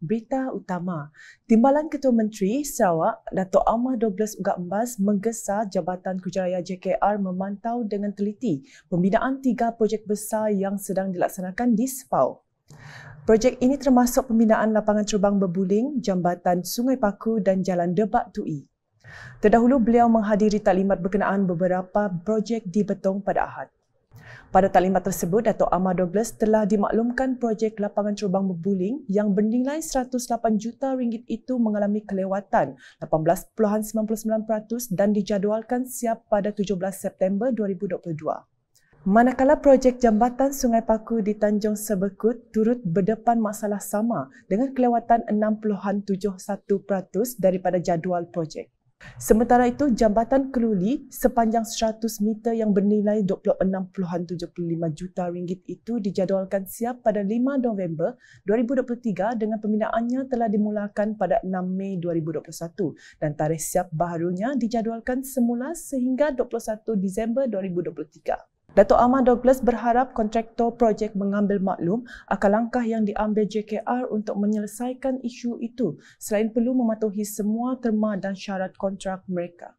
Berita utama, Timbalan Ketua Menteri Sarawak Datuk Amar Douglas Ugak Embas menggesa Jabatan Kerjaya JKR memantau dengan teliti pembinaan tiga projek besar yang sedang dilaksanakan di Sepau. Projek ini termasuk pembinaan lapangan terbang berbuling, jambatan Sungai Paku dan Jalan Debak Tui. Terdahulu beliau menghadiri taklimat berkenaan beberapa projek di Betong pada Ahad. Pada taklimat tersebut, Dato' Ahmad Douglas telah dimaklumkan projek lapangan cerobong berbuling yang bernilai 108 juta ringgit itu mengalami kelewatan 18.99% dan dijadualkan siap pada 17 September 2022. Manakala projek jambatan Sungai Paku di Tanjung Sebekut turut berdepan masalah sama dengan kelewatan 6.71% daripada jadual projek. Sementara itu, jambatan Keluli sepanjang 100 meter yang bernilai 26.75 juta ringgit itu dijadualkan siap pada 5 November 2023 dengan pembinaannya telah dimulakan pada 6 Mei 2021 dan tarikh siap baharunya dijadualkan semula sehingga 21 Disember 2023. Dato' Ahmad Douglas berharap kontraktor projek mengambil maklum akan langkah yang diambil JKR untuk menyelesaikan isu itu selain perlu mematuhi semua terma dan syarat kontrak mereka.